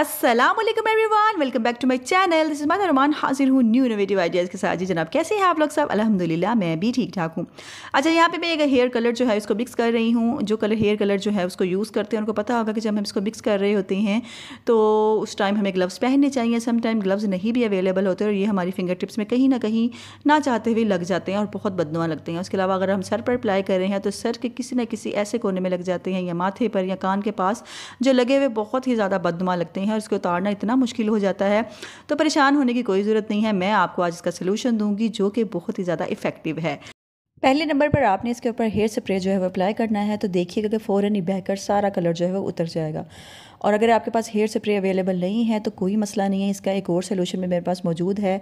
अस्सलाम वालेकुम everyone welcome back to my channel this is my Raman हाजिर हूँ न्यू इनोवेटिव आइडियाज़ के साथ जी जनाब कैसे हैं आप लोग सब अल्हम्दुलिल्लाह मैं भी ठीक ठाक हूँ अच्छा यहाँ पे मैं एक हेयर कलर जो है उसको मिक्स कर रही हूँ जो कलर हेयर कलर जो है उसको यूज़ करते हैं उनको पता होगा कि जब हम इसको मिक्स कर रहे होते हैं तो उस टाइम हमें ग्लव्स पहनने चाहिए सम टाइम ग्लव्स नहीं भी अवेलेबल होते और ये हमारी फिंगर टिप्स में कहीं ना कहीं ना चाहते हुए लग जाते हैं और बहुत बदनुआ लगते हैं उसके अलावा अगर हम सर पर अप्लाई कर रहे हैं तो सर के किसी न किसी ऐसे कोने में लग जाते हैं या माथे पर या कान के पास जो लगे हुए बहुत ही ज़्यादा बदनुमा लगते हैं है और इसको उतारना इतना मुश्किल हो जाता है तो परेशान होने की कोई ज़रूरत नहीं है मैं आपको आज इसका सोल्यूशन दूंगी जो कि बहुत ही ज़्यादा इफेक्टिव है पहले नंबर पर आपने इसके ऊपर हेयर स्प्रे जो है वो अप्लाई करना है तो देखिएगा कि फ़ौरन ही बहकर सारा कलर जो है वो उतर जाएगा और अगर आपके पास हेयर स्प्रे अवेलेबल नहीं है तो कोई मसला नहीं है इसका एक और सोल्यूशन भी मेरे पास मौजूद है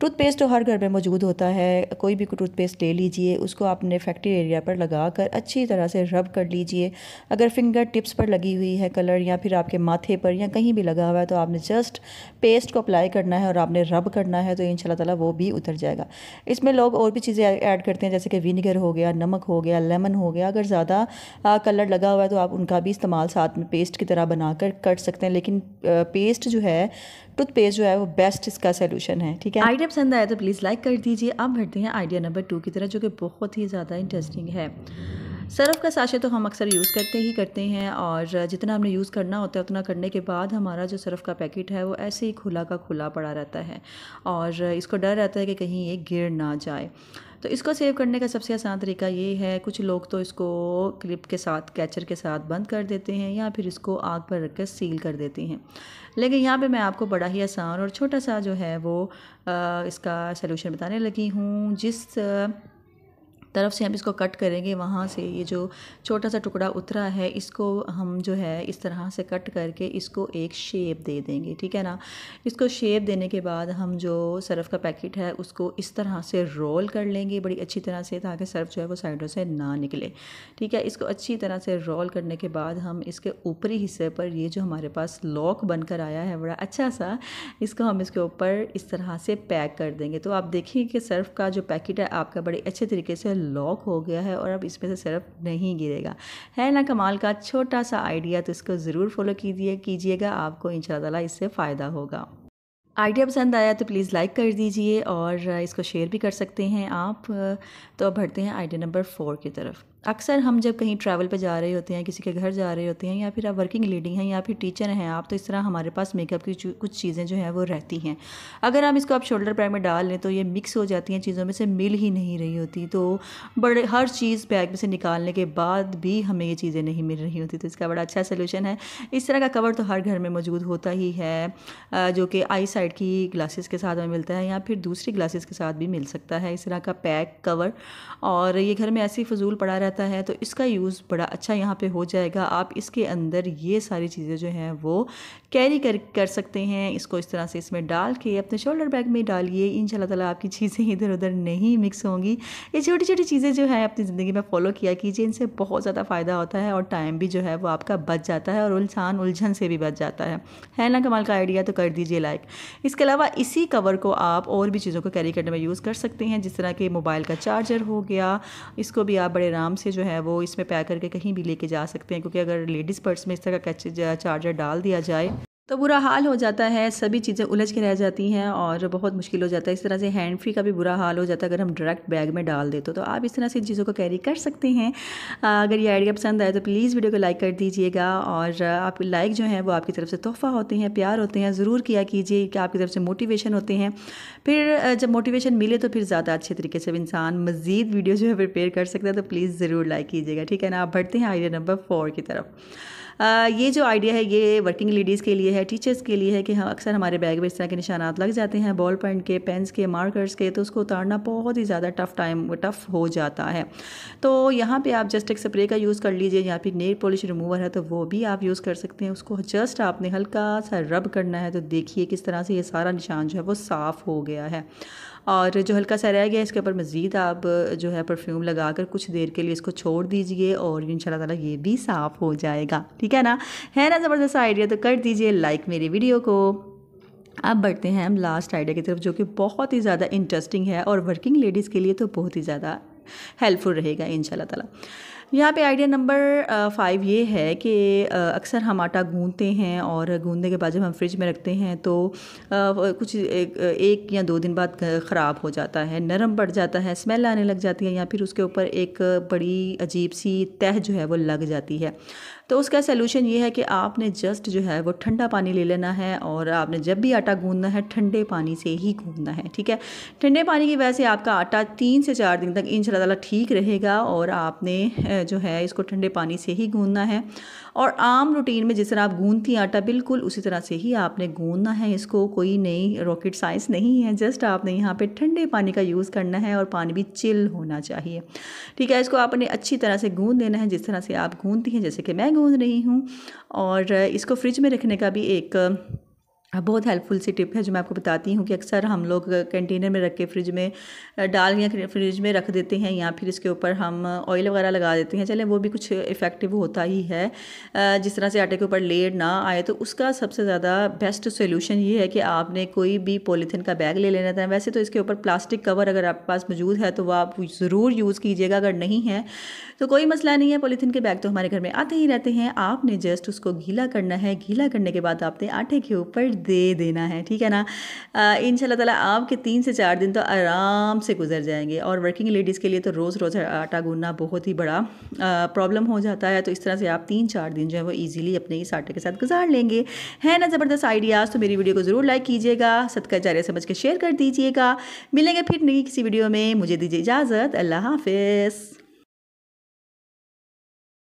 टूथपेस्ट तो हर घर में मौजूद होता है कोई भी टूथपेस्ट ले लीजिए उसको आपने फैक्ट्री एरिया पर लगा कर अच्छी तरह से रब कर लीजिए अगर फिंगर टिप्स पर लगी हुई है कलर या फिर आपके माथे पर या कहीं भी लगा हुआ है तो आपने जस्ट पेस्ट को अप्लाई करना है और आपने रब करना है तो इन ताला वो भी उतर जाएगा इसमें लोग और भी चीज़ें ऐड करते हैं जैसे कि विनीगर हो गया नमक हो गया लेमन हो गया अगर ज़्यादा कलर लगा हुआ है तो आप उनका भी इस्तेमाल साथ में पेस्ट की तरह बना बनाकर कट सकते हैं लेकिन पेस्ट जो है टूथपेस्ट जो है वो बेस्ट इसका सोल्यूशन है ठीक है आइडिया पसंद आया तो प्लीज़ लाइक कर दीजिए अब बढ़ते हैं आइडिया नंबर टू की तरह जो कि बहुत ही ज़्यादा इंटरेस्टिंग है सरफ़ का साशे तो हम अक्सर यूज़ करते ही करते हैं और जितना हमने यूज़ करना होता है उतना करने के बाद हमारा जो सर्फ़ का पैकेट है वो ऐसे ही खुला का खुला पड़ा रहता है और इसको डर रहता है कि कहीं ये गिर ना जाए तो इसको सेव करने का सबसे आसान तरीका ये है कुछ लोग तो इसको क्लिप के साथ कैचर के साथ बंद कर देते हैं या फिर इसको आग पर रख कर सील कर देते हैं लेकिन यहाँ पे मैं आपको बड़ा ही आसान और छोटा सा जो है वो आ, इसका सलूशन बताने लगी हूँ जिस तरफ से हम इसको कट करेंगे वहाँ से ये जो छोटा सा टुकड़ा उतरा है इसको हम जो है इस तरह से कट करके इसको एक शेप दे देंगे ठीक है ना इसको शेप देने के बाद हम जो सर्फ़ का पैकेट है उसको इस तरह से रोल कर लेंगे बड़ी अच्छी तरह से ताकि सर्फ़ जो है वो साइडों से ना निकले ठीक है इसको अच्छी तरह से रोल करने के बाद हम इसके ऊपरी हिस्से पर ये जो हमारे पास लॉक बनकर आया है बड़ा अच्छा सा इसको हम इसके ऊपर इस तरह से पैक कर देंगे तो आप देखिए कि सर्फ़ का जो पैकेट है आपका बड़े अच्छे तरीके से लॉक हो गया है और अब इसमें से सिर्फ नहीं गिरेगा है ना कमाल का छोटा सा आइडिया तो इसको ज़रूर फॉलो कीजिए कीजिएगा आपको इन इससे फ़ायदा होगा आइडिया पसंद आया तो प्लीज़ लाइक कर दीजिए और इसको शेयर भी कर सकते हैं आप तो अब बढ़ते हैं आइडिया नंबर फोर की तरफ अक्सर हम जब कहीं ट्रैवल पे जा रहे होते हैं किसी के घर जा रहे होते हैं या फिर आप वर्किंग लेडी हैं या फिर टीचर हैं आप तो इस तरह हमारे पास मेकअप की कुछ चीज़ें जो हैं वो रहती हैं अगर हम इसको आप शोल्डर बैग में डाल लें तो ये मिक्स हो जाती हैं चीज़ों में से मिल ही नहीं रही होती तो बड़े हर चीज़ बैग में से निकालने के बाद भी हमें ये चीज़ें नहीं मिल रही होती तो इसका बड़ा अच्छा सोल्यूशन है इस तरह का कवर तो हर घर में मौजूद होता ही है जो कि आई साइड की ग्लासेस के साथ हमें मिलता है या फिर दूसरी ग्लासेस के साथ भी मिल सकता है इस तरह का पैक कवर और ये घर में ऐसे ही फजूल पड़ा रहा रहता है तो इसका यूज़ बड़ा अच्छा यहाँ पे हो जाएगा आप इसके अंदर ये सारी चीज़ें जो हैं वो कैरी कर कर सकते हैं इसको इस तरह से इसमें डाल के अपने शोल्डर बैग में डालिए इन शाला आपकी चीज़ें इधर उधर नहीं मिक्स होंगी ये छोटी छोटी चीज़ें जो हैं अपनी ज़िंदगी में फॉलो किया कीजिए इनसे बहुत ज़्यादा फ़ायदा होता है और टाइम भी जो है वो आपका बच जाता है और उलझान उलझन से भी बच जाता है है ना कमाल का आइडिया तो कर दीजिए लाइक इसके अलावा इसी कवर को आप और भी चीज़ों को कैरी करने में यूज़ कर सकते हैं जिस तरह के मोबाइल का चार्जर हो गया इसको भी आप बड़े आराम से जो है वो इसमें पैक करके कहीं भी लेके जा सकते हैं क्योंकि अगर लेडीज़ पर्स में इस तरह का चार्जर डाल दिया जाए तो बुरा हाल हो जाता है सभी चीज़ें उलझ के रह जाती हैं और बहुत मुश्किल हो जाता है इस तरह से हैंड फ्री का भी बुरा हाल हो जाता है अगर हम डायरेक्ट बैग में डाल देते तो।, तो आप इस तरह से चीज़ों को कैरी कर सकते हैं अगर ये आइडिया पसंद आए तो प्लीज़ वीडियो को लाइक कर दीजिएगा और आप लाइक जो है वो आपकी तरफ से तोहफ़ा होते हैं प्यार होते हैं ज़रूर किया कीजिए कि आपकी तरफ से मोटिवेशन होते हैं फिर जब मोटिवेशन मिले तो फिर ज़्यादा अच्छे तरीके से इंसान मज़ीद वीडियो जो है प्रिपेयर कर सकता है तो प्लीज़ ज़रूर लाइक कीजिएगा ठीक है ना आप बढ़ते हैं आइडिया नंबर फोर की तरफ ये जो आइडिया है ये वर्किंग लेडीज़ के लिए है टीचर्स के लिए है कि हम अक्सर हमारे बैग में इस तरह के निशानात लग जाते हैं बॉल पेंट के पेन्स के मार्कर्स के तो उसको उतारना बहुत ही ज़्यादा टफ़ टाइम टफ़ हो जाता है तो यहाँ पर आप जस्ट एक स्प्रे का यूज़ कर लीजिए या फिर नेल पॉलिश रिमूवर है तो वो भी आप यूज़ कर सकते हैं उसको जस्ट आपने हल्का सा रब करना है तो देखिए किस तरह से ये सारा निशान जो है वो साफ़ हो गया है और जो हल्का सा रह गया इसके ऊपर मज़ीद आप जो है परफ्यूम लगा कर कुछ देर के लिए इसको छोड़ दीजिए और इन ताला ये भी साफ़ हो जाएगा ठीक है ना है ना ज़बरदस्त आइडिया तो कर दीजिए लाइक मेरी वीडियो को अब बढ़ते हैं हम लास्ट आइडिया की तरफ जो कि बहुत ही ज़्यादा इंटरेस्टिंग है और वर्किंग लेडीज़ के लिए तो बहुत ही ज़्यादा हेल्पफुल रहेगा इन ताला यहाँ पे आइडिया नंबर फाइव ये है कि अक्सर हम आटा गूंदते हैं और गूंदने के बाद जब हम फ्रिज में रखते हैं तो कुछ एक, एक या दो दिन बाद ख़राब हो जाता है नरम पड़ जाता है स्मेल आने लग जाती है या फिर उसके ऊपर एक बड़ी अजीब सी तह जो है वो लग जाती है तो उसका सलूशन ये है कि आपने जस्ट जो है वो ठंडा पानी ले लेना है और आपने जब भी आटा गूंदना है ठंडे पानी से ही गूंदना है ठीक है ठंडे पानी की वजह से आपका आटा तीन से चार दिन तक इन ताला ठीक रहेगा और आपने जो है इसको ठंडे पानी से ही गूंदना है और आम रूटीन में जिस तरह आप गूंदती आटा बिल्कुल उसी तरह से ही आपने गूंदना है इसको कोई नई रॉकेट साइंस नहीं है जस्ट आपने यहाँ पे ठंडे पानी का यूज़ करना है और पानी भी चिल होना चाहिए ठीक है इसको आपने अच्छी तरह से गूँध देना है जिस तरह से आप गूँधती हैं जैसे कि मैं गूँध रही हूँ और इसको फ्रिज में रखने का भी एक बहुत हेल्पफुल सी टिप है जो मैं आपको बताती हूँ कि अक्सर हम लोग कंटेनर में रख के फ्रिज में डाल या फ्रिज में रख देते हैं या फिर इसके ऊपर हम ऑयल वगैरह लगा देते हैं चलें वो भी कुछ इफ़ेक्टिव होता ही है जिस तरह से आटे के ऊपर लेड ना आए तो उसका सबसे ज़्यादा बेस्ट सोल्यूशन ये है कि आपने कोई भी पॉलीथीन का बैग ले लेना था वैसे तो इसके ऊपर प्लास्टिक कवर अगर आपके पास मौजूद है तो वह आप ज़रूर यूज़ कीजिएगा अगर नहीं है तो कोई मसला नहीं है पॉलीथीन के बैग तो हमारे घर में आते ही रहते हैं आपने जस्ट उसको गीला करना है गीला करने के बाद आपने आटे के ऊपर दे देना है ठीक है ना इन ताला आपके तीन से चार दिन तो आराम से गुजर जाएंगे और वर्किंग लेडीज़ के लिए तो रोज़ रोज़ आटा गूंदना बहुत ही बड़ा प्रॉब्लम हो जाता है तो इस तरह से आप तीन चार दिन जो है वो ईजिली अपने इस आटे के साथ गुजार लेंगे है ना ज़बरदस्त आइडियाज़ तो मेरी वीडियो को ज़रूर लाइक कीजिएगा सदका जारिया समझ के शेयर कर दीजिएगा मिलेंगे फिर नहीं किसी वीडियो में मुझे दीजिए इजाज़त अल्लाह हाफिज़